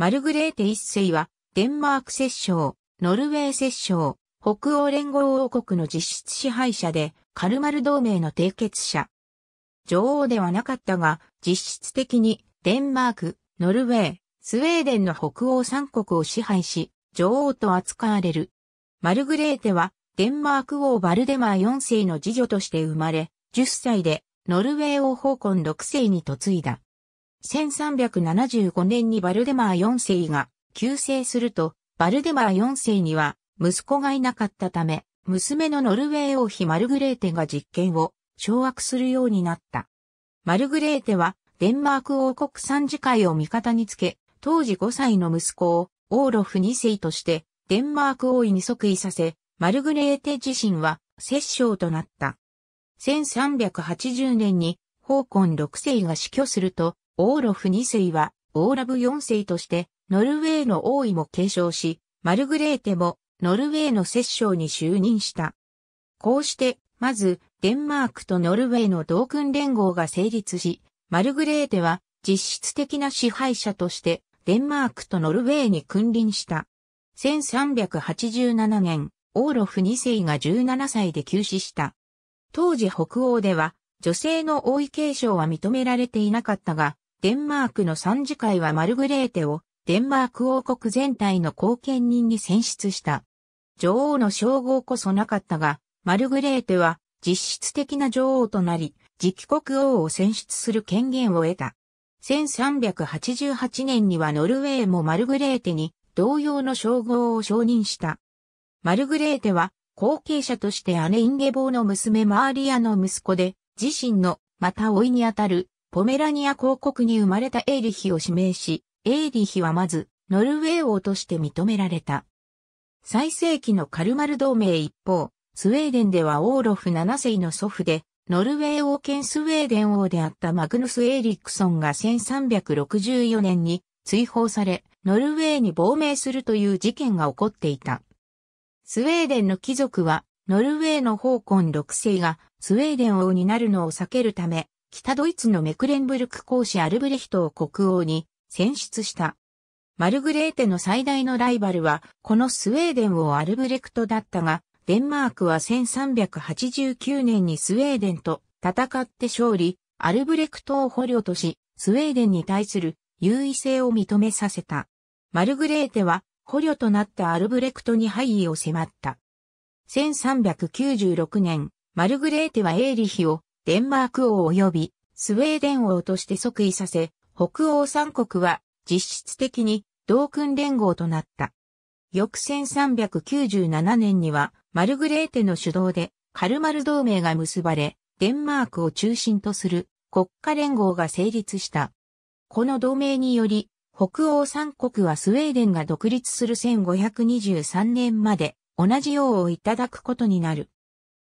マルグレーテ一世は、デンマーク摂政、ノルウェー摂政、北欧連合王国の実質支配者で、カルマル同盟の締結者。女王ではなかったが、実質的にデンマーク、ノルウェー、スウェーデンの北欧三国を支配し、女王と扱われる。マルグレーテは、デンマーク王バルデマー四世の次女として生まれ、10歳で、ノルウェー王法婚6世に嫁いだ。1375年にバルデマー4世が旧姓すると、バルデマー4世には息子がいなかったため、娘のノルウェー王妃マルグレーテが実権を掌握するようになった。マルグレーテはデンマーク王国参事会を味方につけ、当時5歳の息子をオーロフ2世としてデンマーク王位に即位させ、マルグレーテ自身は摂政となった。1380年に、ホーコン6世が死去すると、オーロフ2世は、オーラブ4世として、ノルウェーの王位も継承し、マルグレーテも、ノルウェーの摂政に就任した。こうして、まず、デンマークとノルウェーの同訓連合が成立し、マルグレーテは、実質的な支配者として、デンマークとノルウェーに君臨した。1387年、オーロフ2世が17歳で急死した。当時北欧では、女性の王位継承は認められていなかったが、デンマークの参事会はマルグレーテをデンマーク王国全体の貢献人に選出した。女王の称号こそなかったが、マルグレーテは実質的な女王となり、次期国王を選出する権限を得た。1388年にはノルウェーもマルグレーテに同様の称号を承認した。マルグレーテは後継者として姉インゲボーの娘マーリアの息子で、自身のまた老いにあたるポメラニア公国に生まれたエーリヒを指名し、エーリヒはまず、ノルウェー王として認められた。最盛期のカルマル同盟一方、スウェーデンではオーロフ7世の祖父で、ノルウェー王権スウェーデン王であったマグヌス・エーリクソンが1364年に追放され、ノルウェーに亡命するという事件が起こっていた。スウェーデンの貴族は、ノルウェーの宝魂6世がスウェーデン王になるのを避けるため、北ドイツのメクレンブルク公使アルブレヒトを国王に選出した。マルグレーテの最大のライバルは、このスウェーデンをアルブレクトだったが、デンマークは1389年にスウェーデンと戦って勝利、アルブレクトを捕虜とし、スウェーデンに対する優位性を認めさせた。マルグレーテは捕虜となったアルブレクトに敗位を迫った。1396年、マルグレーテはエーリヒをデンマーク王及びスウェーデン王として即位させ、北欧三国は実質的に同訓連合となった。翌1397年にはマルグレーテの主導でカルマル同盟が結ばれ、デンマークを中心とする国家連合が成立した。この同盟により、北欧三国はスウェーデンが独立する1523年まで同じ王をいただくことになる。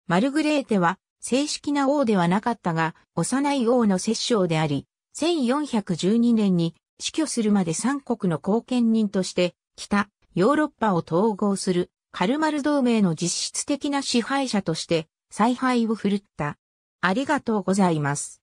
マルグレーテは正式な王ではなかったが、幼い王の摂政であり、1412年に死去するまで三国の貢献人として、北、ヨーロッパを統合する、カルマル同盟の実質的な支配者として、采配を振るった。ありがとうございます。